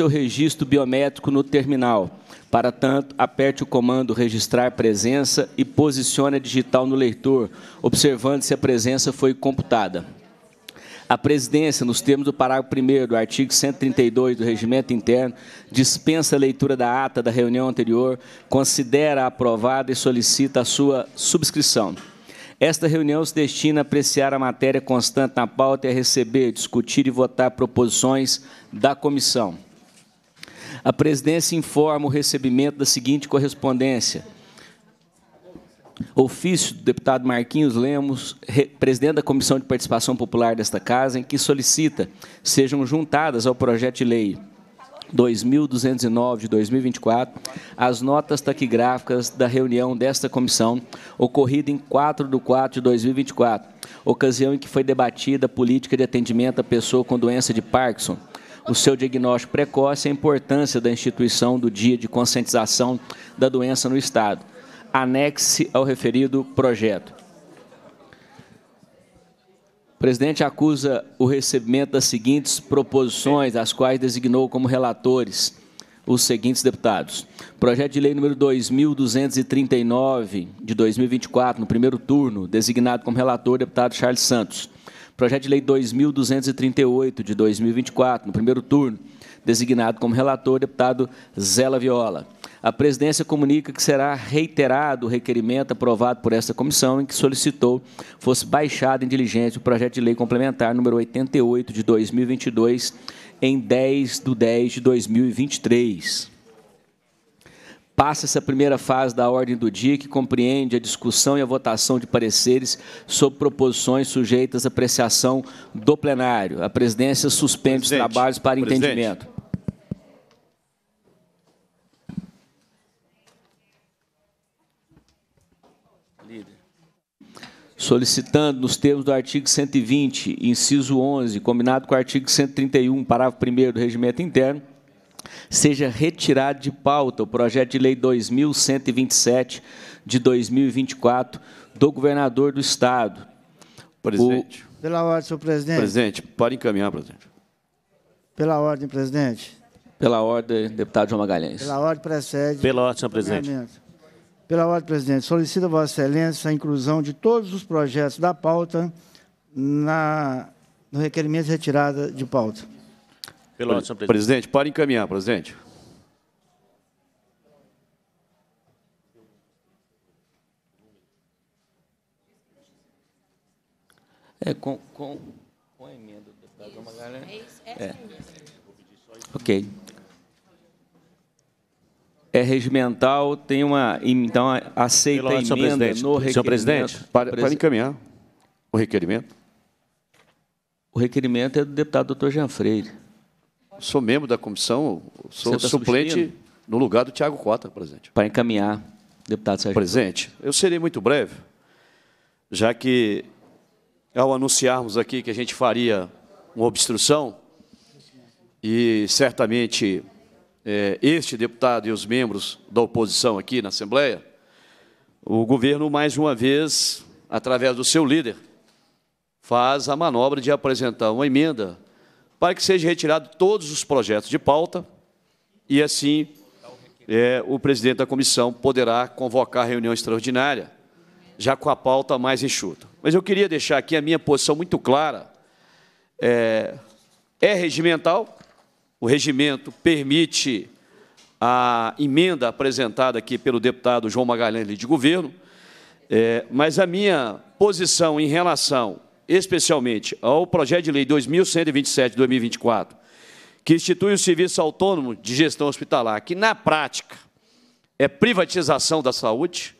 seu registro biométrico no terminal. Para tanto, aperte o comando Registrar Presença e posicione a digital no leitor, observando se a presença foi computada. A presidência, nos termos do parágrafo 1 do artigo 132 do Regimento Interno, dispensa a leitura da ata da reunião anterior, considera aprovada e solicita a sua subscrição. Esta reunião se destina a apreciar a matéria constante na pauta e a receber, discutir e votar proposições da comissão. A presidência informa o recebimento da seguinte correspondência. Ofício do deputado Marquinhos Lemos, presidente da Comissão de Participação Popular desta Casa, em que solicita sejam juntadas ao projeto de lei 2209 de 2024 as notas taquigráficas da reunião desta comissão, ocorrida em 4 de 4 de 2024, ocasião em que foi debatida a política de atendimento à pessoa com doença de Parkinson no seu diagnóstico precoce a importância da instituição do Dia de Conscientização da Doença no Estado. Anexe ao referido projeto. O presidente acusa o recebimento das seguintes proposições, as quais designou como relatores os seguintes deputados. Projeto de lei número 2239 de 2024, no primeiro turno, designado como relator deputado Charles Santos. Projeto de Lei 2238, de 2024, no primeiro turno, designado como relator, deputado Zela Viola. A presidência comunica que será reiterado o requerimento aprovado por esta comissão em que solicitou fosse baixado em diligência o projeto de lei complementar número 88 de 2022 em 10 de 10 de 2023 passa essa primeira fase da ordem do dia, que compreende a discussão e a votação de pareceres sobre proposições sujeitas à apreciação do plenário. A presidência suspende Presidente. os trabalhos para Presidente. entendimento. solicitando, nos termos do artigo 120, inciso 11, combinado com o artigo 131, parágrafo 1 do Regimento Interno, seja retirado de pauta o projeto de lei 2127 de 2024 do governador do estado. Presidente. O... Pela ordem, senhor presidente. Presidente, pode encaminhar, presidente. Pela ordem, presidente. Pela ordem, deputado João Magalhães. Pela ordem, precede. Pela ordem, senhor presidente. Pela ordem, presidente. Solicita Vossa Excelência a inclusão de todos os projetos da pauta na, no requerimento de retirada de pauta. Pelo senhor presidente. Presidente, para encaminhar, presidente. É, com, com, com a emenda do deputado Magalhães. É. é. é. Ok. É regimental, tem uma. Então, aceita a emenda presidente. no requerimento. Senhor presidente, para, para encaminhar o requerimento. O requerimento é do deputado doutor Jean Freire sou membro da comissão, sou tá suplente no lugar do Tiago Cota, presidente. Para encaminhar, deputado Sérgio. Presidente, eu serei muito breve, já que ao anunciarmos aqui que a gente faria uma obstrução, e certamente é, este deputado e os membros da oposição aqui na Assembleia, o governo, mais uma vez, através do seu líder, faz a manobra de apresentar uma emenda para que seja retirado todos os projetos de pauta e assim é, o presidente da comissão poderá convocar reunião extraordinária, já com a pauta mais enxuta. Mas eu queria deixar aqui a minha posição muito clara. É, é regimental, o regimento permite a emenda apresentada aqui pelo deputado João Magalhães de governo, é, mas a minha posição em relação especialmente ao projeto de lei 2127 de 2024, que institui o serviço autônomo de gestão hospitalar, que na prática é privatização da saúde,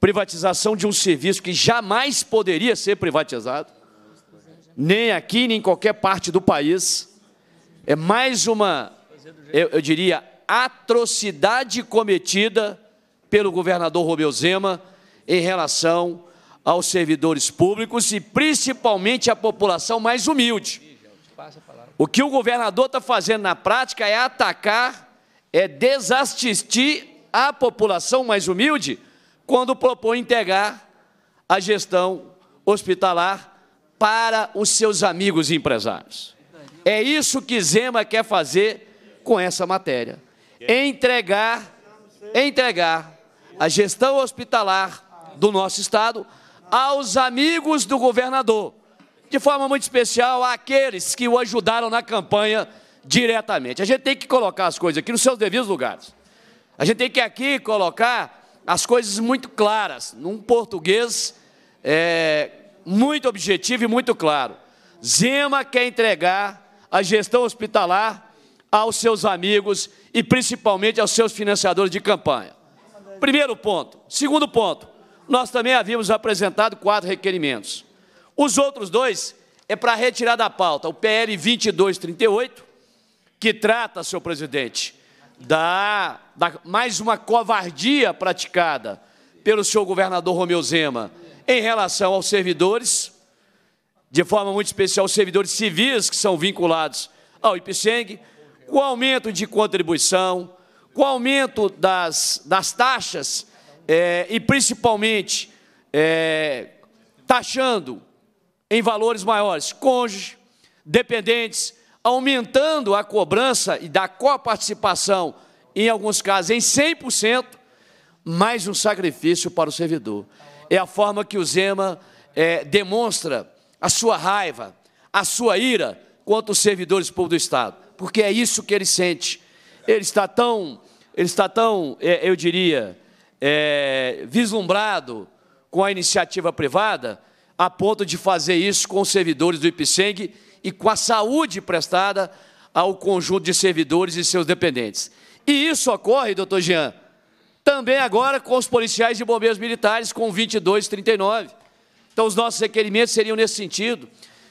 privatização de um serviço que jamais poderia ser privatizado, nem aqui, nem em qualquer parte do país. É mais uma, eu, eu diria, atrocidade cometida pelo governador Romeu Zema em relação aos servidores públicos e principalmente à população mais humilde. O que o governador está fazendo na prática é atacar, é desassistir a população mais humilde quando propõe integrar a gestão hospitalar para os seus amigos empresários. É isso que Zema quer fazer com essa matéria. Entregar, entregar a gestão hospitalar do nosso Estado aos amigos do governador, de forma muito especial àqueles que o ajudaram na campanha diretamente. A gente tem que colocar as coisas aqui nos seus devidos lugares. A gente tem que aqui colocar as coisas muito claras, num português é, muito objetivo e muito claro. Zema quer entregar a gestão hospitalar aos seus amigos e principalmente aos seus financiadores de campanha. Primeiro ponto. Segundo ponto, nós também havíamos apresentado quatro requerimentos. Os outros dois é para retirar da pauta o PL 2238, que trata, senhor presidente, da, da mais uma covardia praticada pelo senhor governador Romeu Zema em relação aos servidores, de forma muito especial os servidores civis que são vinculados ao IPSENG, com aumento de contribuição, com aumento das, das taxas é, e principalmente é, taxando em valores maiores cônjuges, dependentes, aumentando a cobrança e da coparticipação, em alguns casos, em 100%, mais um sacrifício para o servidor. É a forma que o Zema é, demonstra a sua raiva, a sua ira contra os servidores públicos do Estado, porque é isso que ele sente. Ele está tão, ele está tão, é, eu diria, é, vislumbrado com a iniciativa privada, a ponto de fazer isso com os servidores do IPSENG e com a saúde prestada ao conjunto de servidores e seus dependentes. E isso ocorre, doutor Jean, também agora com os policiais e bombeiros militares, com 22 e 39. Então, os nossos requerimentos seriam nesse sentido,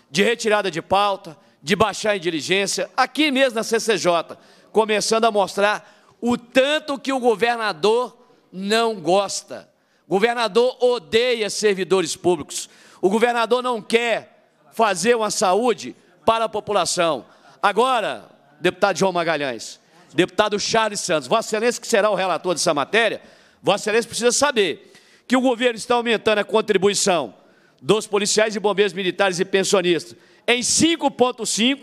de retirada de pauta, de baixar em diligência, aqui mesmo na CCJ, começando a mostrar o tanto que o governador não gosta. O governador odeia servidores públicos. O governador não quer fazer uma saúde para a população. Agora, deputado João Magalhães, deputado Charles Santos, Vossa Excelência, que será o relator dessa matéria, Vossa Excelência precisa saber que o governo está aumentando a contribuição dos policiais e bombeiros militares e pensionistas em 5,5.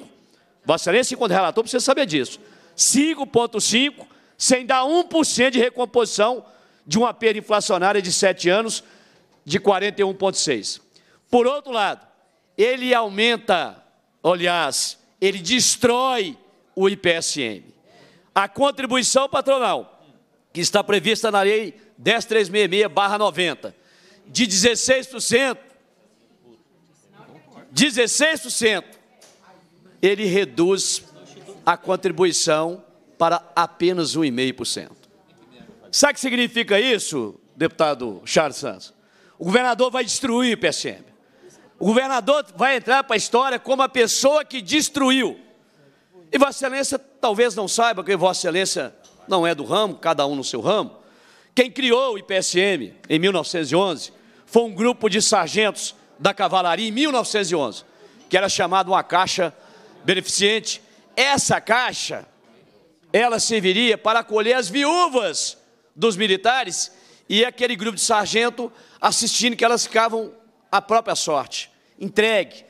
Vossa Excelência, enquanto relator, precisa saber disso. 5,5, sem dar 1% de recomposição de uma perda inflacionária de 7 anos de 41,6. Por outro lado, ele aumenta, aliás, ele destrói o IPSM. A contribuição patronal, que está prevista na Lei 10366-90, de 16%, 16%, ele reduz a contribuição para apenas 1,5%. Sabe o que significa isso, deputado Charles Santos? O governador vai destruir o PSM. O governador vai entrar para a história como a pessoa que destruiu. E Vossa Excelência talvez não saiba, porque Vossa Excelência não é do ramo, cada um no seu ramo. Quem criou o IPSM em 1911 foi um grupo de sargentos da cavalaria em 1911, que era chamado uma caixa beneficente. Essa caixa, ela serviria para acolher as viúvas dos militares e aquele grupo de sargento assistindo que elas ficavam à própria sorte, entregue,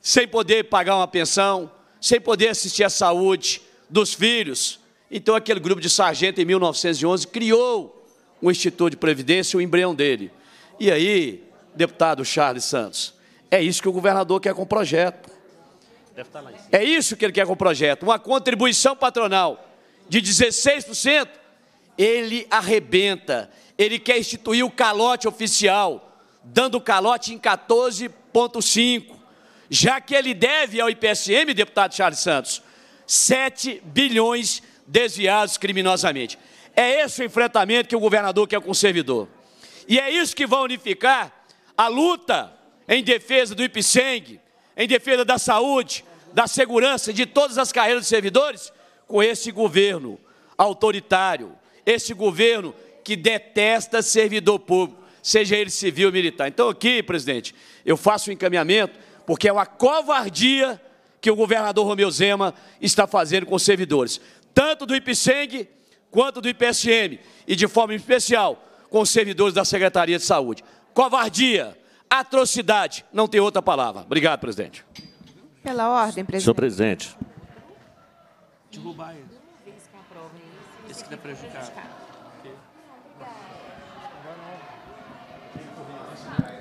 sem poder pagar uma pensão, sem poder assistir à saúde dos filhos. Então aquele grupo de sargento em 1911 criou o Instituto de Previdência, o embrião dele. E aí, deputado Charles Santos, é isso que o governador quer com o projeto. Tá é isso que ele quer com o projeto, uma contribuição patronal de 16% ele arrebenta. Ele quer instituir o calote oficial, dando o calote em 14,5, já que ele deve ao IPSM, deputado Charles Santos, 7 bilhões desviados criminosamente. É esse o enfrentamento que o governador quer com o servidor. E é isso que vai unificar a luta em defesa do IPSENG, em defesa da saúde, da segurança, de todas as carreiras dos servidores, com esse governo autoritário, este governo que detesta servidor público, seja ele civil ou militar. Então, aqui, presidente, eu faço um encaminhamento, porque é uma covardia que o governador Romeu Zema está fazendo com os servidores, tanto do IPSENG quanto do IPSM, e de forma especial com os servidores da Secretaria de Saúde. Covardia, atrocidade, não tem outra palavra. Obrigado, presidente. Pela ordem, presidente. Senhor presidente. Derrubar ele disse que dá prejudicado.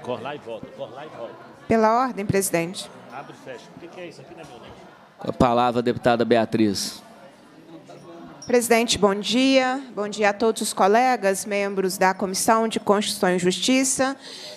Corre lá e volta, corre lá e volta. Pela ordem, presidente. Abre e fecha. O que é isso aqui, é meu nome. a palavra, deputada Beatriz. Presidente, bom dia. Bom dia a todos os colegas, membros da Comissão de Constituição e Justiça.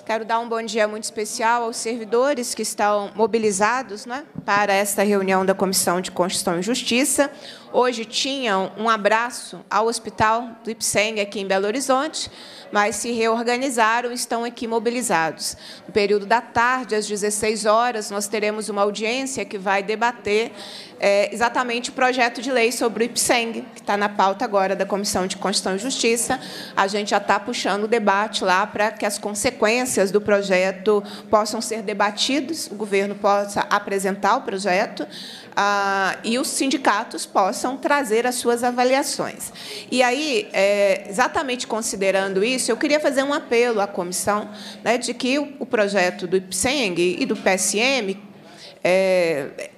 Quero dar um bom dia muito especial aos servidores que estão mobilizados né, para esta reunião da Comissão de Constituição e Justiça. Hoje tinham um abraço ao Hospital do Ipseng, aqui em Belo Horizonte, mas se reorganizaram e estão aqui mobilizados. No período da tarde, às 16 horas, nós teremos uma audiência que vai debater é, exatamente o projeto de lei sobre o IPSENG, que está na pauta agora da Comissão de Constituição e Justiça. A gente já está puxando o debate lá para que as consequências do projeto possam ser debatidos, o governo possa apresentar o projeto ah, e os sindicatos possam trazer as suas avaliações. E aí, é, exatamente considerando isso, eu queria fazer um apelo à comissão né, de que o, projeto do IPSENG e do PSM é,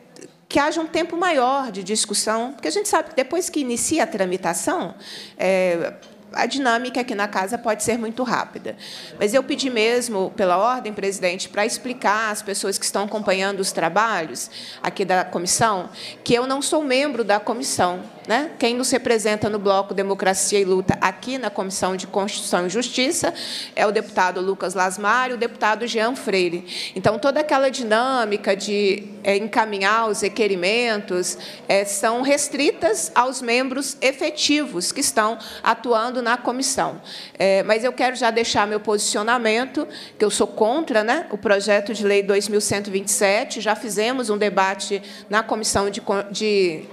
que haja um tempo maior de discussão, porque a gente sabe que depois que inicia a tramitação, é, a dinâmica aqui na casa pode ser muito rápida. Mas eu pedi mesmo, pela ordem, presidente, para explicar às pessoas que estão acompanhando os trabalhos aqui da comissão, que eu não sou membro da comissão. Né? Quem nos representa no bloco Democracia e Luta aqui na Comissão de Constituição e Justiça é o deputado Lucas Lasmar e o deputado Jean Freire. Então, toda aquela dinâmica de é, encaminhar os requerimentos é, são restritas aos membros efetivos que estão atuando na comissão. É, mas eu quero já deixar meu posicionamento, que eu sou contra né, o projeto de lei 2127. Já fizemos um debate na comissão de, de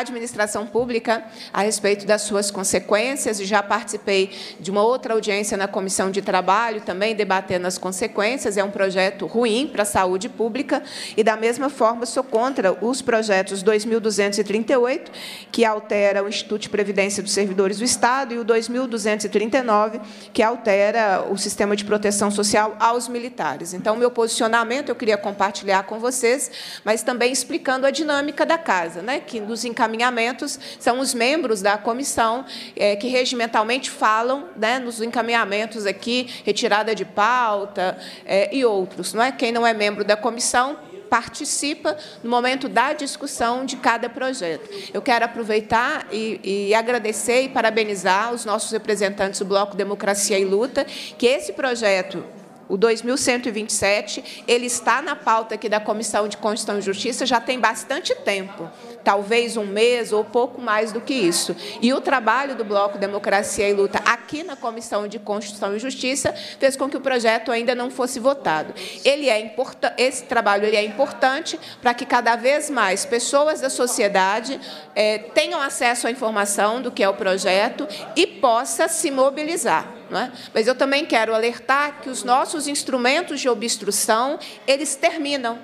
administração pública a respeito das suas consequências e já participei de uma outra audiência na Comissão de Trabalho também debatendo as consequências. É um projeto ruim para a saúde pública e, da mesma forma, sou contra os projetos 2238, que altera o Instituto de Previdência dos Servidores do Estado, e o 2239, que altera o sistema de proteção social aos militares. Então, meu posicionamento eu queria compartilhar com vocês, mas também explicando a dinâmica da casa, né, que nos encaminha encaminhamentos são os membros da comissão é, que regimentalmente falam né, nos encaminhamentos aqui, retirada de pauta é, e outros. Não é? Quem não é membro da comissão participa no momento da discussão de cada projeto. Eu quero aproveitar e, e, agradecer e parabenizar os nossos representantes do Bloco Democracia e Luta, que esse projeto o 2127, ele está na pauta aqui da Comissão de Constituição e Justiça já tem bastante tempo talvez um mês ou pouco mais do que isso. E o trabalho do Bloco Democracia e Luta aqui na Comissão de Constituição e Justiça fez com que o projeto ainda não fosse votado. Ele é esse trabalho ele é importante para que cada vez mais pessoas da sociedade eh, tenham acesso à informação do que é o projeto e possa se mobilizar. É? Mas eu também quero alertar que os nossos instrumentos de obstrução, eles terminam.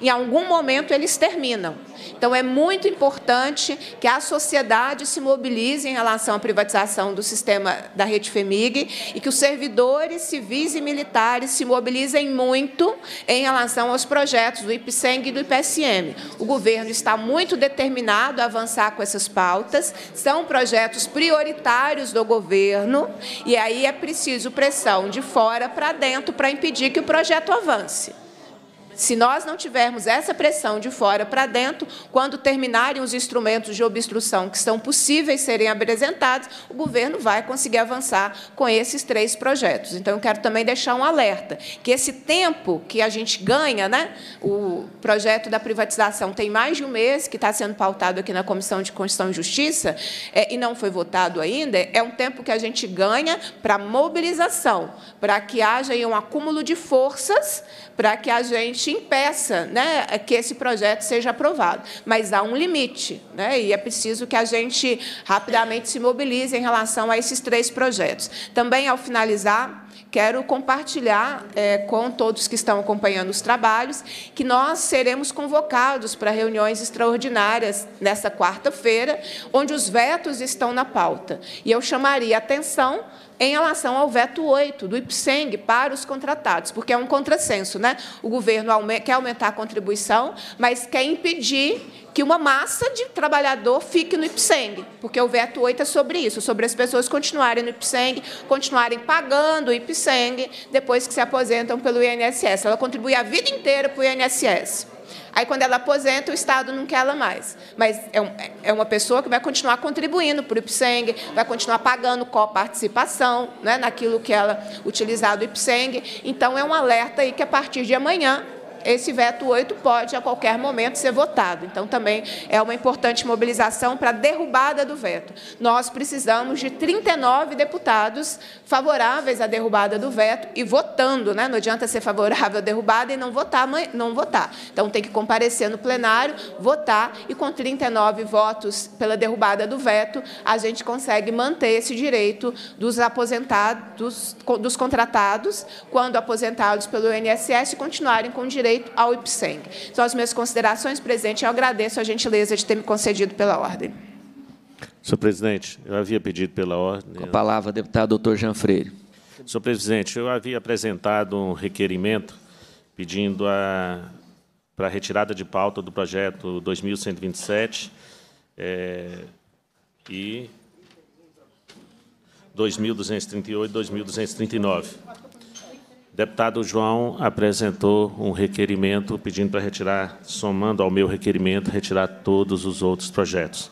Em algum momento eles terminam. Então é muito importante que a sociedade se mobilize em relação à privatização do sistema da rede FEMIG e que os servidores civis e militares se mobilizem muito em relação aos projetos do IPSENG e do IPSM. O governo está muito determinado a avançar com essas pautas, são projetos prioritários do governo e aí é preciso pressão de fora para dentro para impedir que o projeto avance. Se nós não tivermos essa pressão de fora para dentro, quando terminarem os instrumentos de obstrução que são possíveis serem apresentados, o governo vai conseguir avançar com esses três projetos. Então, eu quero também deixar um alerta, que esse tempo que a gente ganha, né, o projeto da privatização tem mais de um mês, que está sendo pautado aqui na Comissão de Constituição e Justiça, é, e não foi votado ainda, é um tempo que a gente ganha para mobilização, para que haja um acúmulo de forças, para que a gente limite impeça né, que esse projeto seja aprovado, mas há um limite, né, e é preciso que a gente rapidamente se mobilize em relação a esses três projetos. Também, ao finalizar, quero compartilhar é, com todos que estão acompanhando os trabalhos que nós seremos convocados para reuniões extraordinárias nesta quarta-feira, onde os vetos estão na pauta. E eu chamaria a atenção em relação ao veto 8 do IPSENG para os contratados, porque é um contrassenso. Né? O governo quer aumentar a contribuição, mas quer impedir que uma massa de trabalhador fique no IPSENG, porque o veto 8 é sobre isso, sobre as pessoas continuarem no IPSENG, continuarem pagando o IPSENG depois que se aposentam pelo INSS. Ela contribui a vida inteira para o INSS. Aí, quando ela aposenta, o Estado não quer ela mais. Mas é, um, é uma pessoa que vai continuar contribuindo para o IPSENG, vai continuar pagando coparticipação né, naquilo que ela utilizar do IPSENG. Então, é um alerta aí que, a partir de amanhã, esse veto 8 pode a qualquer momento ser votado. Então, também é uma importante mobilização para a derrubada do veto. Nós precisamos de 39 deputados favoráveis à derrubada do veto e votando. Né? Não adianta ser favorável à derrubada e não votar, não votar. Então, tem que comparecer no plenário, votar e, com 39 votos pela derrubada do veto, a gente consegue manter esse direito dos aposentados, dos, dos contratados, quando aposentados pelo INSS, continuarem com o direito direito ao IPSENG. São as minhas considerações, presidente, e eu agradeço a gentileza de ter me concedido pela ordem. Senhor presidente, eu havia pedido pela ordem. Com a palavra, deputado doutor Jean Freire. Senhor presidente, eu havia apresentado um requerimento pedindo a, para a retirada de pauta do projeto 2127 é, e 2238 e 2239. Deputado João apresentou um requerimento pedindo para retirar, somando ao meu requerimento, retirar todos os outros projetos.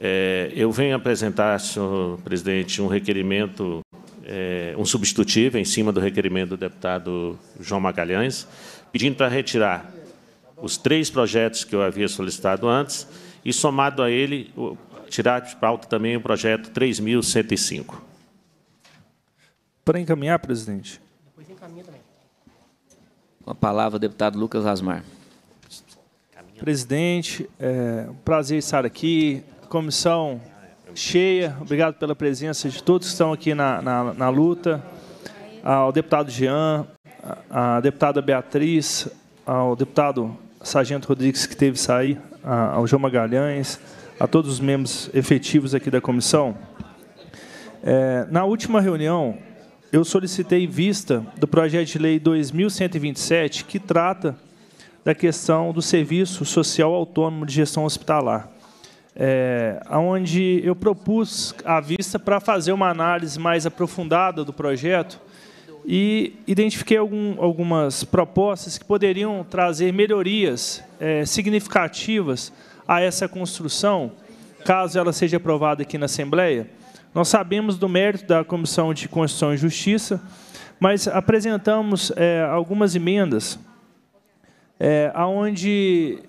É, eu venho apresentar, senhor presidente, um requerimento, é, um substitutivo em cima do requerimento do deputado João Magalhães, pedindo para retirar os três projetos que eu havia solicitado antes e, somado a ele, tirar de pauta também o projeto 3.105. Para encaminhar, presidente, com a também. Com a palavra, deputado Lucas Asmar. Presidente, é um prazer estar aqui. Comissão cheia, obrigado pela presença de todos que estão aqui na, na, na luta. Ao deputado Jean, à deputada Beatriz, ao deputado Sargento Rodrigues, que teve sair, ao João Magalhães, a todos os membros efetivos aqui da comissão. É, na última reunião, eu solicitei vista do projeto de lei 2127, que trata da questão do serviço social autônomo de gestão hospitalar, é, onde eu propus a vista para fazer uma análise mais aprofundada do projeto e identifiquei algum, algumas propostas que poderiam trazer melhorias é, significativas a essa construção, caso ela seja aprovada aqui na Assembleia nós sabemos do mérito da Comissão de Constituição e Justiça, mas apresentamos é, algumas emendas é, aonde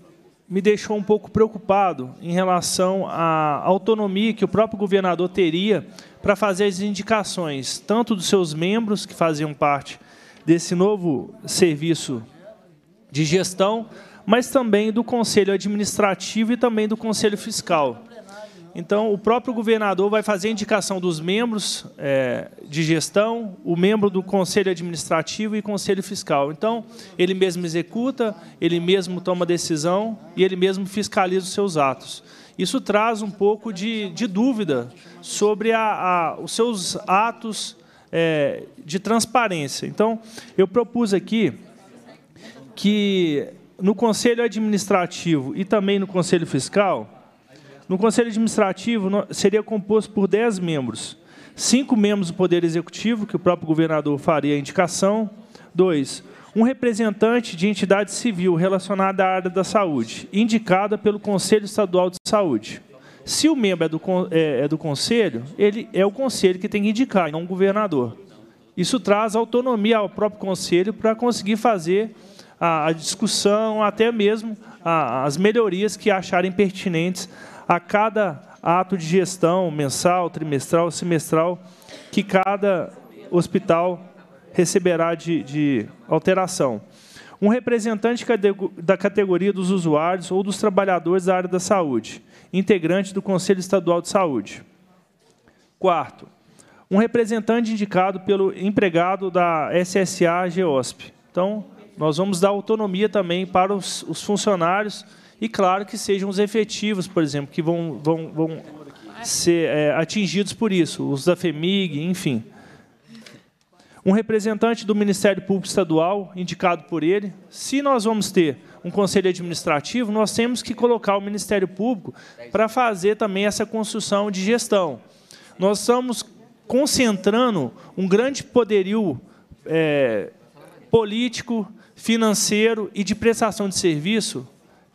me deixou um pouco preocupado em relação à autonomia que o próprio governador teria para fazer as indicações, tanto dos seus membros, que faziam parte desse novo serviço de gestão, mas também do Conselho Administrativo e também do Conselho Fiscal. Então, o próprio governador vai fazer a indicação dos membros é, de gestão, o membro do conselho administrativo e conselho fiscal. Então, ele mesmo executa, ele mesmo toma decisão e ele mesmo fiscaliza os seus atos. Isso traz um pouco de, de dúvida sobre a, a, os seus atos é, de transparência. Então, eu propus aqui que no conselho administrativo e também no conselho fiscal no Conselho Administrativo seria composto por 10 membros. Cinco membros do Poder Executivo, que o próprio governador faria a indicação. Dois, um representante de entidade civil relacionada à área da saúde, indicada pelo Conselho Estadual de Saúde. Se o membro é do, é, é do Conselho, ele é o Conselho que tem que indicar, não o governador. Isso traz autonomia ao próprio Conselho para conseguir fazer a, a discussão, até mesmo a, as melhorias que acharem pertinentes a cada ato de gestão mensal, trimestral, semestral, que cada hospital receberá de, de alteração. Um representante da categoria dos usuários ou dos trabalhadores da área da saúde, integrante do Conselho Estadual de Saúde. Quarto, um representante indicado pelo empregado da SSA GEOSP. Então, nós vamos dar autonomia também para os, os funcionários e, claro, que sejam os efetivos, por exemplo, que vão, vão, vão ser é, atingidos por isso, os da FEMIG, enfim. Um representante do Ministério Público Estadual, indicado por ele. Se nós vamos ter um conselho administrativo, nós temos que colocar o Ministério Público para fazer também essa construção de gestão. Nós estamos concentrando um grande poderio é, político, financeiro e de prestação de serviço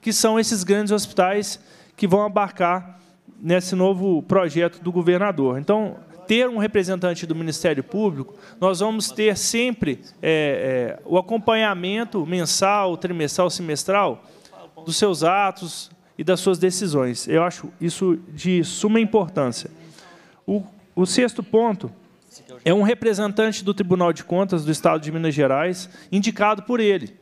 que são esses grandes hospitais que vão abarcar nesse novo projeto do governador. Então, ter um representante do Ministério Público, nós vamos ter sempre é, é, o acompanhamento mensal, trimestral, semestral dos seus atos e das suas decisões. Eu acho isso de suma importância. O, o sexto ponto é um representante do Tribunal de Contas do Estado de Minas Gerais, indicado por ele.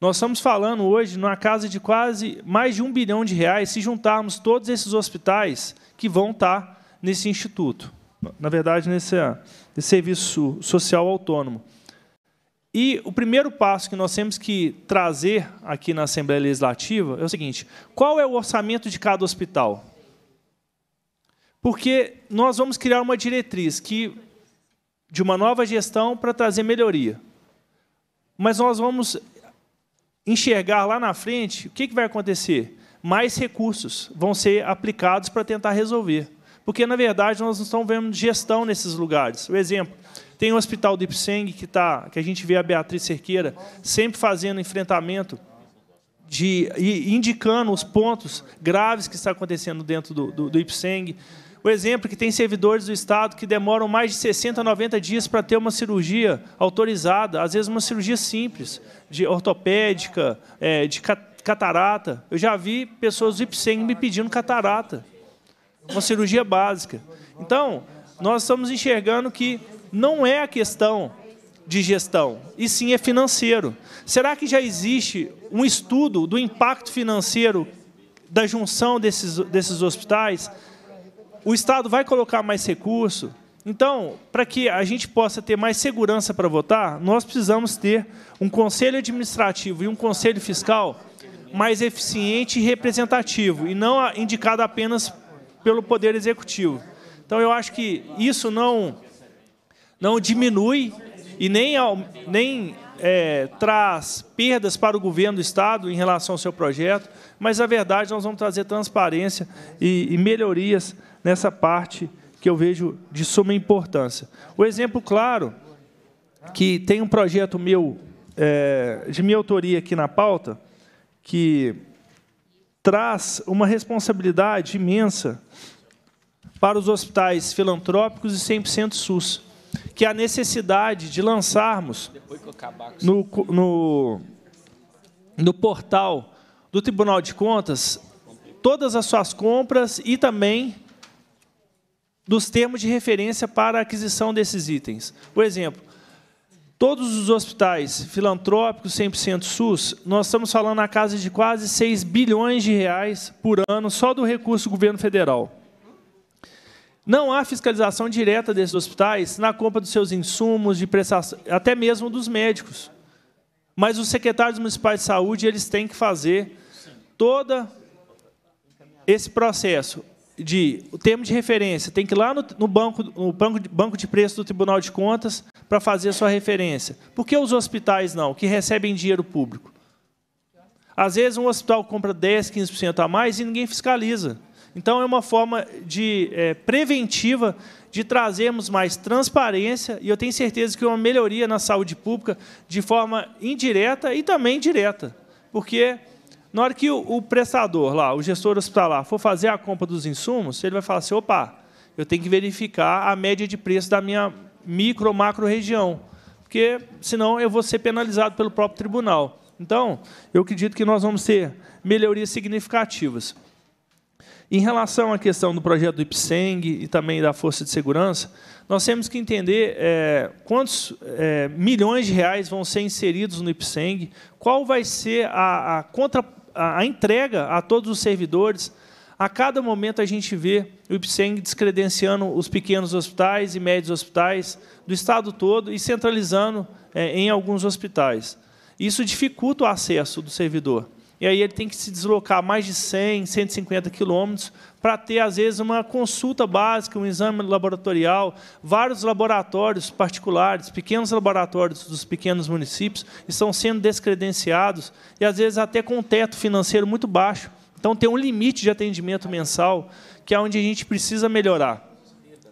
Nós estamos falando hoje numa casa de quase mais de um bilhão de reais se juntarmos todos esses hospitais que vão estar nesse instituto, na verdade, nesse, nesse serviço social autônomo. E o primeiro passo que nós temos que trazer aqui na Assembleia Legislativa é o seguinte: qual é o orçamento de cada hospital? Porque nós vamos criar uma diretriz que de uma nova gestão para trazer melhoria. Mas nós vamos enxergar lá na frente, o que, que vai acontecer? Mais recursos vão ser aplicados para tentar resolver. Porque, na verdade, nós não estamos vendo gestão nesses lugares. Por exemplo, tem o Hospital do Ipseng, que, tá, que a gente vê a Beatriz Cerqueira sempre fazendo enfrentamento de, e indicando os pontos graves que está acontecendo dentro do, do, do Ipseng. Um exemplo que tem servidores do Estado que demoram mais de 60 a 90 dias para ter uma cirurgia autorizada, às vezes uma cirurgia simples, de ortopédica, é, de catarata. Eu já vi pessoas do IPSEM me pedindo catarata, uma cirurgia básica. Então, nós estamos enxergando que não é a questão de gestão, e sim é financeiro. Será que já existe um estudo do impacto financeiro da junção desses, desses hospitais? o Estado vai colocar mais recurso. Então, para que a gente possa ter mais segurança para votar, nós precisamos ter um conselho administrativo e um conselho fiscal mais eficiente e representativo, e não indicado apenas pelo Poder Executivo. Então, eu acho que isso não, não diminui e nem, nem é, traz perdas para o governo do Estado em relação ao seu projeto, mas, na verdade, nós vamos trazer transparência e, e melhorias nessa parte que eu vejo de suma importância. O exemplo claro que tem um projeto meu, é, de minha autoria aqui na pauta, que traz uma responsabilidade imensa para os hospitais filantrópicos e 100% SUS que a necessidade de lançarmos no, no, no portal do Tribunal de Contas todas as suas compras e também dos termos de referência para a aquisição desses itens. Por exemplo, todos os hospitais filantrópicos 100% SUS, nós estamos falando na casa de quase 6 bilhões de reais por ano só do recurso do governo federal. Não há fiscalização direta desses hospitais na compra dos seus insumos, de prestação, até mesmo dos médicos. Mas os secretários municipais de saúde eles têm que fazer todo esse processo de o termo de referência tem que ir lá no, no banco no banco de, banco de preço do Tribunal de Contas para fazer a sua referência. Por que os hospitais não, que recebem dinheiro público? Às vezes um hospital compra 10, 15% a mais e ninguém fiscaliza. Então, é uma forma de é, preventiva de trazermos mais transparência e eu tenho certeza que uma melhoria na saúde pública de forma indireta e também direta, porque na hora que o, o prestador lá, o gestor hospitalar, for fazer a compra dos insumos, ele vai falar assim: opa, eu tenho que verificar a média de preço da minha micro ou macro região, porque senão eu vou ser penalizado pelo próprio tribunal. Então, eu acredito que nós vamos ter melhorias significativas. Em relação à questão do projeto do IPSENG e também da força de segurança, nós temos que entender é, quantos é, milhões de reais vão ser inseridos no IPSENG, qual vai ser a, a, contra, a, a entrega a todos os servidores. A cada momento a gente vê o IPSENG descredenciando os pequenos hospitais e médios hospitais do estado todo e centralizando é, em alguns hospitais. Isso dificulta o acesso do servidor. E aí ele tem que se deslocar mais de 100, 150 quilômetros para ter, às vezes, uma consulta básica, um exame laboratorial. Vários laboratórios particulares, pequenos laboratórios dos pequenos municípios, estão sendo descredenciados e, às vezes, até com um teto financeiro muito baixo. Então, tem um limite de atendimento mensal, que é onde a gente precisa melhorar.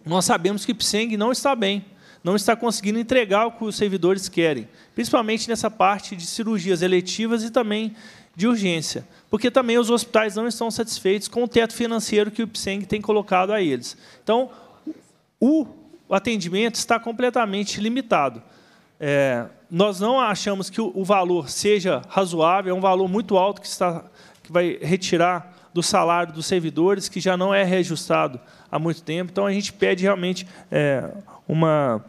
Nós sabemos que o PSENG não está bem, não está conseguindo entregar o que os servidores querem, principalmente nessa parte de cirurgias eletivas e também de urgência, porque também os hospitais não estão satisfeitos com o teto financeiro que o IPSENG tem colocado a eles. Então, o atendimento está completamente limitado. É, nós não achamos que o valor seja razoável, é um valor muito alto que, está, que vai retirar do salário dos servidores, que já não é reajustado há muito tempo. Então, a gente pede realmente é, uma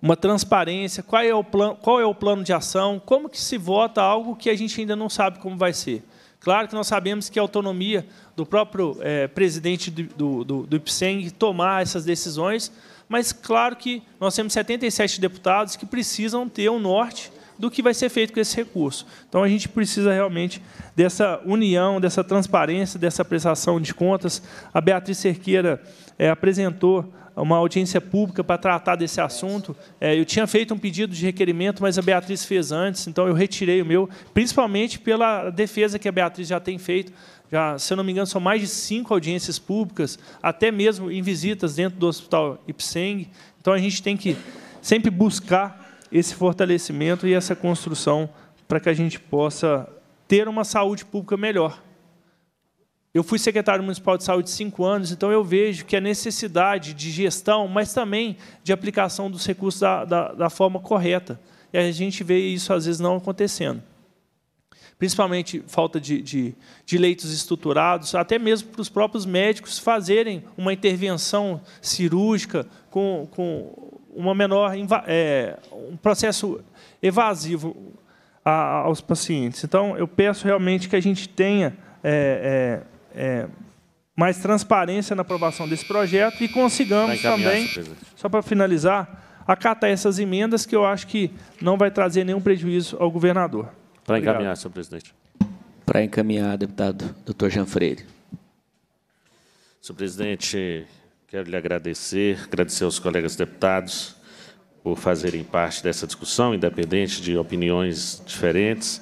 uma transparência, qual é o plano, qual é o plano de ação, como que se vota algo que a gente ainda não sabe como vai ser. Claro que nós sabemos que a autonomia do próprio é, presidente do, do, do IPSEM tomar essas decisões, mas claro que nós temos 77 deputados que precisam ter um norte do que vai ser feito com esse recurso. Então, a gente precisa realmente dessa união, dessa transparência, dessa prestação de contas. A Beatriz Cerqueira é, apresentou uma audiência pública para tratar desse assunto. É, eu tinha feito um pedido de requerimento, mas a Beatriz fez antes, então eu retirei o meu, principalmente pela defesa que a Beatriz já tem feito. Já, se eu não me engano, são mais de cinco audiências públicas, até mesmo em visitas dentro do Hospital Ipseng. Então, a gente tem que sempre buscar esse fortalecimento e essa construção para que a gente possa ter uma saúde pública melhor. Eu fui secretário municipal de saúde cinco anos, então eu vejo que a necessidade de gestão, mas também de aplicação dos recursos da, da, da forma correta. E a gente vê isso, às vezes, não acontecendo. Principalmente falta de, de, de leitos estruturados, até mesmo para os próprios médicos fazerem uma intervenção cirúrgica com, com uma menor é, um processo evasivo a, aos pacientes. Então, eu peço realmente que a gente tenha é, é, é, mais transparência na aprovação desse projeto e consigamos também, só para finalizar, acatar essas emendas que eu acho que não vai trazer nenhum prejuízo ao governador. Para encaminhar, senhor presidente. Para encaminhar, deputado doutor Jean Freire. Senhor presidente, Quero lhe agradecer, agradecer aos colegas deputados por fazerem parte dessa discussão, independente de opiniões diferentes.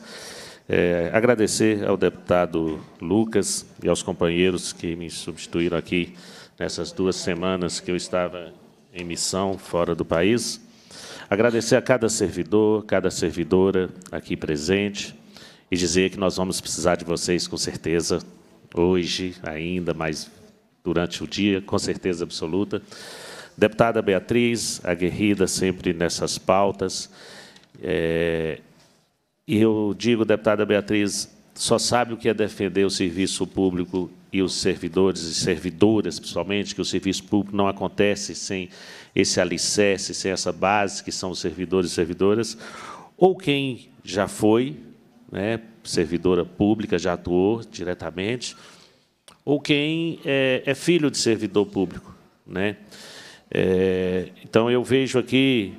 É, agradecer ao deputado Lucas e aos companheiros que me substituíram aqui nessas duas semanas que eu estava em missão fora do país. Agradecer a cada servidor, cada servidora aqui presente e dizer que nós vamos precisar de vocês com certeza hoje ainda, mais durante o dia, com certeza absoluta. Deputada Beatriz, aguerrida sempre nessas pautas. É, eu digo, deputada Beatriz, só sabe o que é defender o serviço público e os servidores e servidoras, principalmente, que o serviço público não acontece sem esse alicerce, sem essa base que são os servidores e servidoras, ou quem já foi né, servidora pública, já atuou diretamente, ou quem é, é filho de servidor público. Né? É, então, eu vejo aqui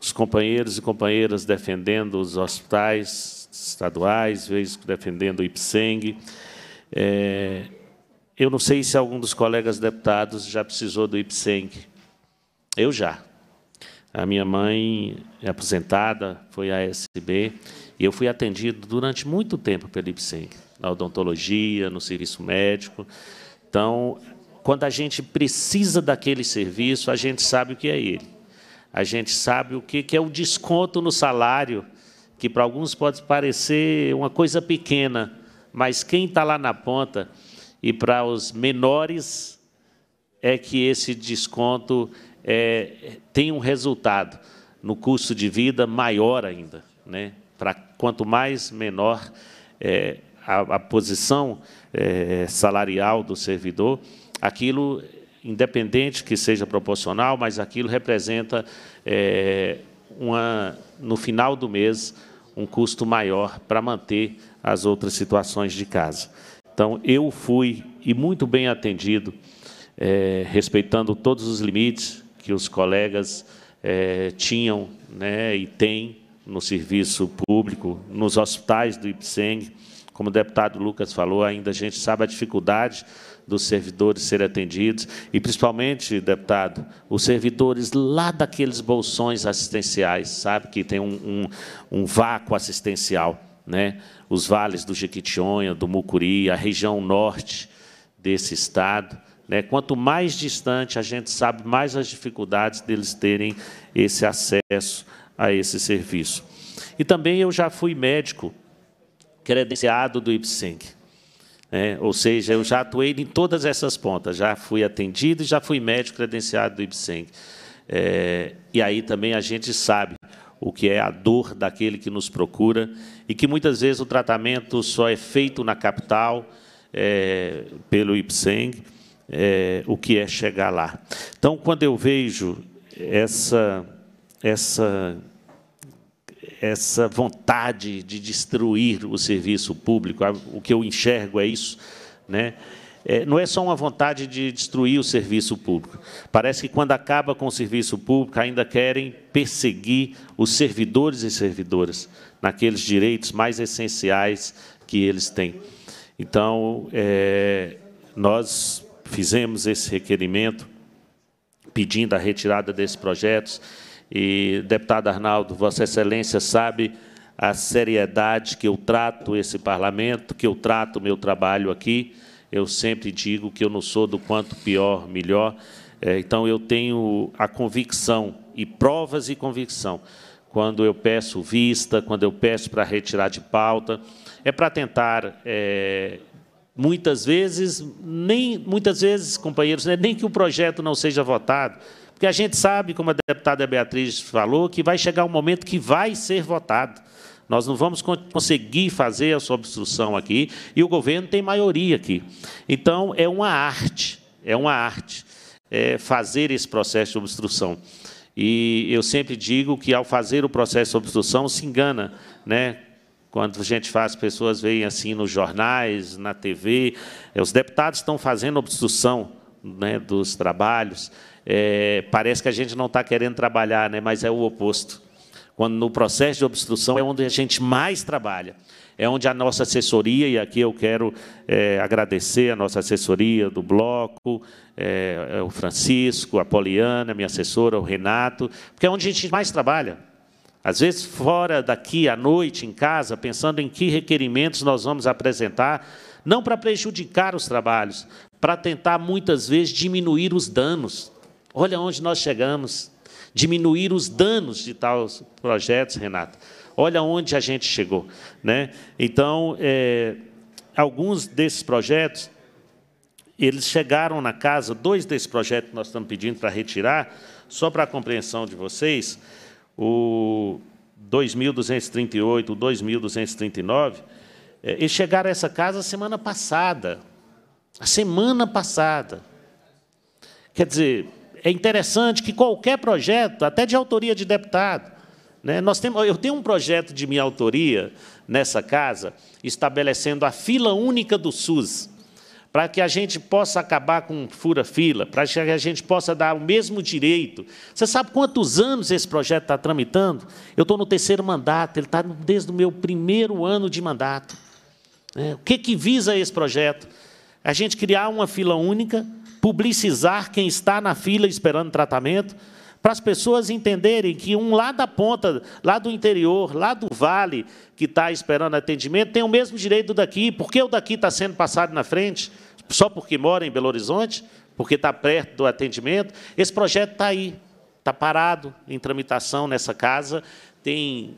os companheiros e companheiras defendendo os hospitais estaduais, vejo defendendo o IPSENG. É, eu não sei se algum dos colegas deputados já precisou do IPSENG. Eu já. A minha mãe é aposentada, foi à ASB, e eu fui atendido durante muito tempo pelo IPSENG na odontologia, no serviço médico. Então, quando a gente precisa daquele serviço, a gente sabe o que é ele. A gente sabe o que é o desconto no salário, que para alguns pode parecer uma coisa pequena, mas quem está lá na ponta, e para os menores, é que esse desconto é, tem um resultado no custo de vida maior ainda. Né? Para quanto mais menor é, a, a posição é, salarial do servidor, aquilo, independente que seja proporcional, mas aquilo representa, é, uma, no final do mês, um custo maior para manter as outras situações de casa. Então, eu fui e muito bem atendido, é, respeitando todos os limites que os colegas é, tinham né, e têm no serviço público, nos hospitais do IPSENG. Como o deputado Lucas falou, ainda a gente sabe a dificuldade dos servidores serem atendidos, e principalmente, deputado, os servidores lá daqueles bolsões assistenciais, sabe, que tem um, um, um vácuo assistencial. Né? Os vales do Jequitinhonha, do Mucuri, a região norte desse Estado. Né? Quanto mais distante, a gente sabe mais as dificuldades deles terem esse acesso a esse serviço. E também eu já fui médico credenciado do IPSENG. É, né? ou seja, eu já atuei em todas essas pontas, já fui atendido e já fui médico credenciado do IPSENG. É, e aí também a gente sabe o que é a dor daquele que nos procura e que muitas vezes o tratamento só é feito na capital é, pelo IPSENG, é, o que é chegar lá. Então, quando eu vejo essa, essa essa vontade de destruir o serviço público. Ah, o que eu enxergo é isso, né? É, não é só uma vontade de destruir o serviço público. Parece que quando acaba com o serviço público, ainda querem perseguir os servidores e servidoras naqueles direitos mais essenciais que eles têm. Então, é, nós fizemos esse requerimento pedindo a retirada desses projetos e, deputado Arnaldo, Vossa Excelência sabe a seriedade que eu trato esse parlamento, que eu trato o meu trabalho aqui. Eu sempre digo que eu não sou do quanto pior, melhor. É, então, eu tenho a convicção, e provas e convicção, quando eu peço vista, quando eu peço para retirar de pauta, é para tentar, é, muitas vezes, nem muitas vezes, companheiros, né, nem que o projeto não seja votado, porque a gente sabe, como a deputada Beatriz falou, que vai chegar um momento que vai ser votado. Nós não vamos conseguir fazer essa obstrução aqui, e o governo tem maioria aqui. Então, é uma arte, é uma arte é, fazer esse processo de obstrução. E eu sempre digo que, ao fazer o processo de obstrução, se engana, né? Quando a gente faz, pessoas veem assim nos jornais, na TV, é, os deputados estão fazendo obstrução né, dos trabalhos é, parece que a gente não está querendo trabalhar, né? mas é o oposto. Quando no processo de obstrução é onde a gente mais trabalha, é onde a nossa assessoria, e aqui eu quero é, agradecer a nossa assessoria do bloco, é, é o Francisco, a Poliana, minha assessora, o Renato, porque é onde a gente mais trabalha. Às vezes, fora daqui, à noite, em casa, pensando em que requerimentos nós vamos apresentar, não para prejudicar os trabalhos, para tentar, muitas vezes, diminuir os danos. Olha onde nós chegamos. Diminuir os danos de tais projetos, Renato. Olha onde a gente chegou. Né? Então, é, alguns desses projetos, eles chegaram na casa, dois desses projetos que nós estamos pedindo para retirar, só para a compreensão de vocês, o 2.238, o 2.239, é, eles chegaram a essa casa semana passada. A semana passada. Quer dizer, é interessante que qualquer projeto, até de autoria de deputado, né, nós temos, eu tenho um projeto de minha autoria nessa casa, estabelecendo a fila única do SUS, para que a gente possa acabar com fura-fila, para que a gente possa dar o mesmo direito. Você sabe quantos anos esse projeto está tramitando? Eu estou no terceiro mandato, ele está desde o meu primeiro ano de mandato. É, o que, que visa esse projeto? A gente criar uma fila única publicizar quem está na fila esperando tratamento, para as pessoas entenderem que um lá da ponta, lá do interior, lá do vale, que está esperando atendimento, tem o mesmo direito daqui. Por que o daqui está sendo passado na frente? Só porque mora em Belo Horizonte? Porque está perto do atendimento? Esse projeto está aí, está parado em tramitação nessa casa, tem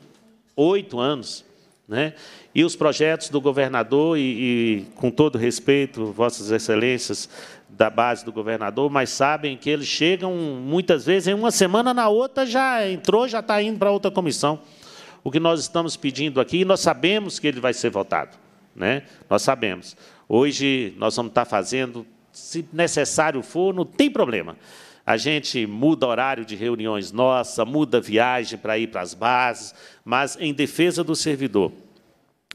oito anos. Né? E os projetos do governador, e, e com todo respeito, Vossas Excelências, da base do governador, mas sabem que eles chegam muitas vezes em uma semana, na outra já entrou, já está indo para outra comissão. O que nós estamos pedindo aqui, nós sabemos que ele vai ser votado, né? nós sabemos. Hoje nós vamos estar tá fazendo, se necessário for, não tem problema. A gente muda horário de reuniões nossa, muda viagem para ir para as bases, mas em defesa do servidor,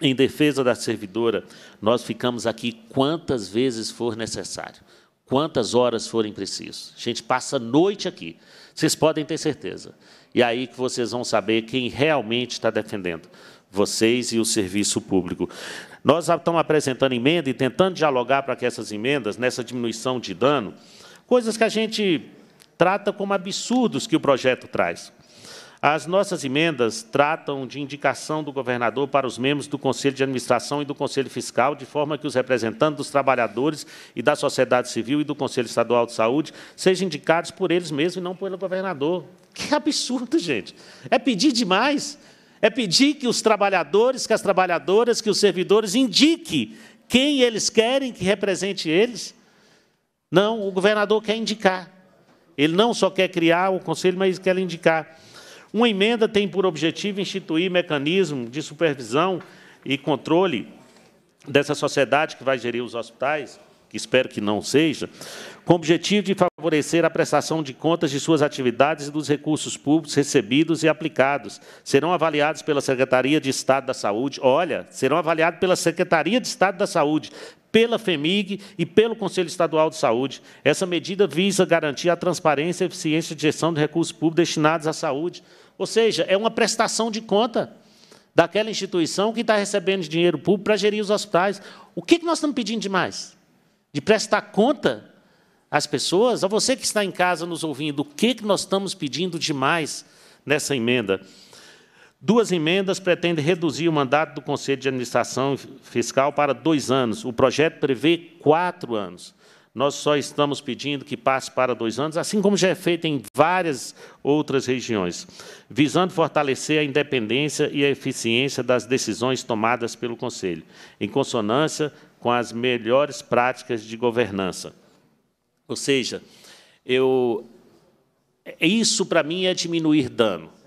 em defesa da servidora, nós ficamos aqui quantas vezes for necessário quantas horas forem precisas. A gente passa a noite aqui, vocês podem ter certeza. E é aí que vocês vão saber quem realmente está defendendo, vocês e o serviço público. Nós estamos apresentando emenda e tentando dialogar para que essas emendas, nessa diminuição de dano, coisas que a gente trata como absurdos que o projeto traz. As nossas emendas tratam de indicação do governador para os membros do Conselho de Administração e do Conselho Fiscal, de forma que os representantes dos trabalhadores e da sociedade civil e do Conselho Estadual de Saúde sejam indicados por eles mesmos e não pelo governador. Que absurdo, gente! É pedir demais. É pedir que os trabalhadores, que as trabalhadoras, que os servidores indiquem quem eles querem que represente eles. Não, o governador quer indicar. Ele não só quer criar o conselho, mas quer indicar. Uma emenda tem por objetivo instituir mecanismo de supervisão e controle dessa sociedade que vai gerir os hospitais, que espero que não seja, com o objetivo de favorecer a prestação de contas de suas atividades e dos recursos públicos recebidos e aplicados. Serão avaliados pela Secretaria de Estado da Saúde. Olha, serão avaliados pela Secretaria de Estado da Saúde, pela FEMIG e pelo Conselho Estadual de Saúde. Essa medida visa garantir a transparência e eficiência de gestão de recursos públicos destinados à saúde, ou seja, é uma prestação de conta daquela instituição que está recebendo dinheiro público para gerir os hospitais. O que nós estamos pedindo demais? De prestar conta às pessoas, a você que está em casa nos ouvindo, o que nós estamos pedindo demais nessa emenda? Duas emendas pretendem reduzir o mandato do Conselho de Administração Fiscal para dois anos. O projeto prevê quatro anos. Nós só estamos pedindo que passe para dois anos, assim como já é feito em várias outras regiões, visando fortalecer a independência e a eficiência das decisões tomadas pelo Conselho, em consonância com as melhores práticas de governança. Ou seja, eu, isso, para mim, é diminuir dano.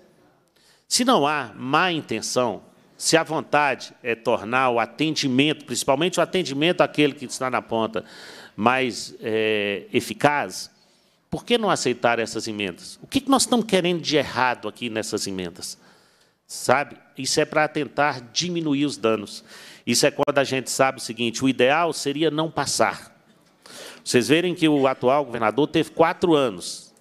Se não há má intenção, se a vontade é tornar o atendimento, principalmente o atendimento àquele que está na ponta, mais é, eficaz, por que não aceitar essas emendas? O que nós estamos querendo de errado aqui nessas emendas? Sabe? Isso é para tentar diminuir os danos. Isso é quando a gente sabe o seguinte: o ideal seria não passar. Vocês verem que o atual governador teve quatro anos,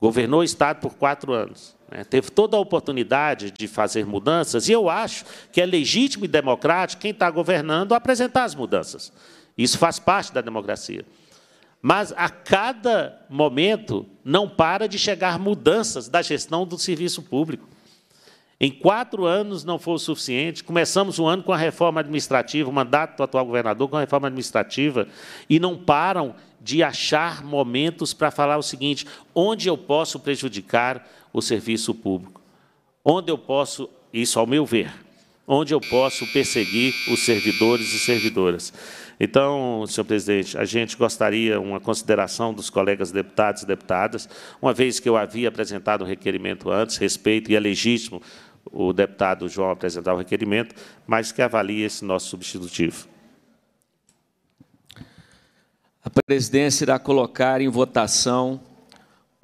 governou o Estado por quatro anos. Né, teve toda a oportunidade de fazer mudanças, e eu acho que é legítimo e democrático quem está governando apresentar as mudanças. Isso faz parte da democracia. Mas a cada momento não para de chegar mudanças da gestão do serviço público. Em quatro anos não foi o suficiente. Começamos o ano com a reforma administrativa, o mandato do atual governador com a reforma administrativa, e não param de achar momentos para falar o seguinte: onde eu posso prejudicar, o serviço público. Onde eu posso, isso ao meu ver, onde eu posso perseguir os servidores e servidoras. Então, senhor presidente, a gente gostaria uma consideração dos colegas deputados e deputadas, uma vez que eu havia apresentado o um requerimento antes, respeito, e é legítimo o deputado João apresentar o requerimento, mas que avalie esse nosso substitutivo. A presidência irá colocar em votação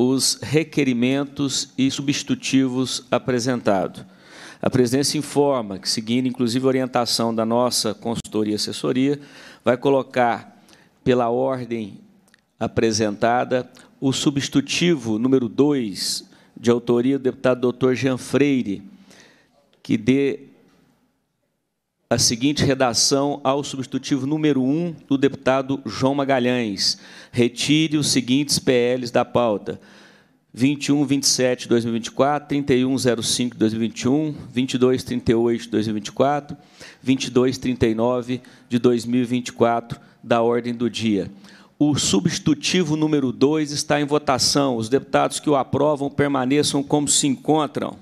os requerimentos e substitutivos apresentados. A presidência informa que, seguindo inclusive a orientação da nossa consultoria e assessoria, vai colocar pela ordem apresentada o substitutivo número 2, de autoria do deputado doutor Jean Freire, que dê a seguinte redação ao substitutivo número 1 do deputado João Magalhães. Retire os seguintes PLs da pauta. 21, 27, 2024, 31, 05, 2021, 22, 38, 2024, 22, 39 de 2024, da ordem do dia. O substitutivo número 2 está em votação. Os deputados que o aprovam permaneçam como se encontram.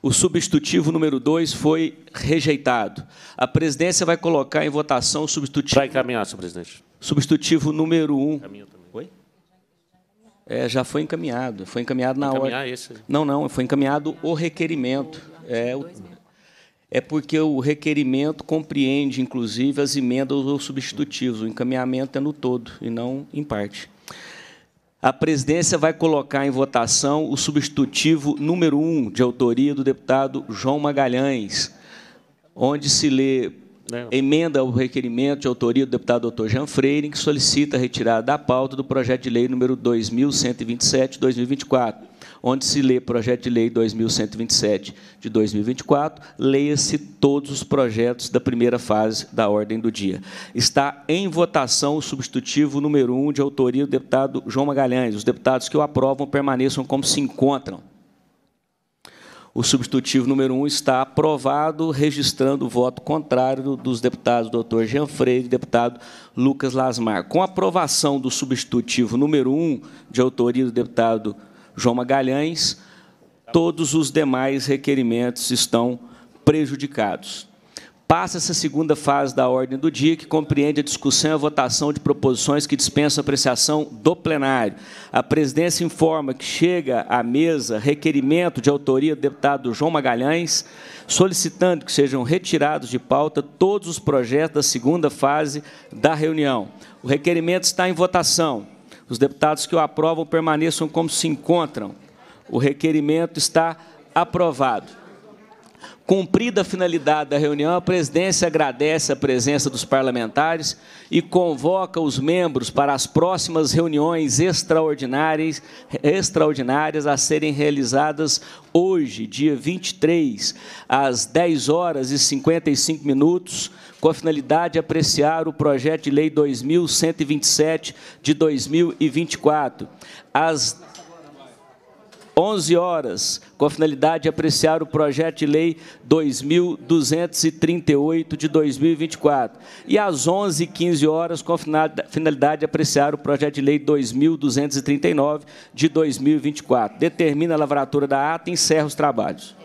O substitutivo número 2 foi rejeitado. A presidência vai colocar em votação o substitutivo. Vai encaminhar, senhor presidente. Substitutivo número 1. Um. Oi? É, já foi encaminhado. Foi encaminhado na Encaminhar hora. Esse. Não, não, foi encaminhado o requerimento. É, é porque o requerimento compreende, inclusive, as emendas ou substitutivos. O encaminhamento é no todo e não em parte a presidência vai colocar em votação o substitutivo número 1, um, de autoria do deputado João Magalhães, onde se lê né, emenda ao requerimento de autoria do deputado doutor Jean Freire, que solicita a retirada da pauta do projeto de lei número 2127-2024 onde se lê projeto de lei 2127 de 2024, leia-se todos os projetos da primeira fase da ordem do dia. Está em votação o substitutivo número 1 um, de autoria do deputado João Magalhães. Os deputados que o aprovam permaneçam como se encontram. O substitutivo número 1 um está aprovado, registrando o voto contrário dos deputados doutor Jean Freire e deputado Lucas Lasmar. Com aprovação do substitutivo número 1, um, de autoria do deputado João Magalhães, todos os demais requerimentos estão prejudicados. Passa essa segunda fase da ordem do dia, que compreende a discussão e a votação de proposições que dispensam apreciação do plenário. A presidência informa que chega à mesa requerimento de autoria do deputado João Magalhães, solicitando que sejam retirados de pauta todos os projetos da segunda fase da reunião. O requerimento está em votação. Os deputados que o aprovam permaneçam como se encontram. O requerimento está aprovado. Cumprida a finalidade da reunião, a presidência agradece a presença dos parlamentares e convoca os membros para as próximas reuniões extraordinárias, extraordinárias a serem realizadas hoje, dia 23, às 10 horas e 55 minutos, com a finalidade de apreciar o projeto de lei 2127 de 2024. Às 11 horas, com a finalidade de apreciar o projeto de lei 2238 de 2024. E às 11 e 15 horas, com a finalidade de apreciar o projeto de lei 2239 de 2024. Determina a lavratura da ata e encerra os trabalhos.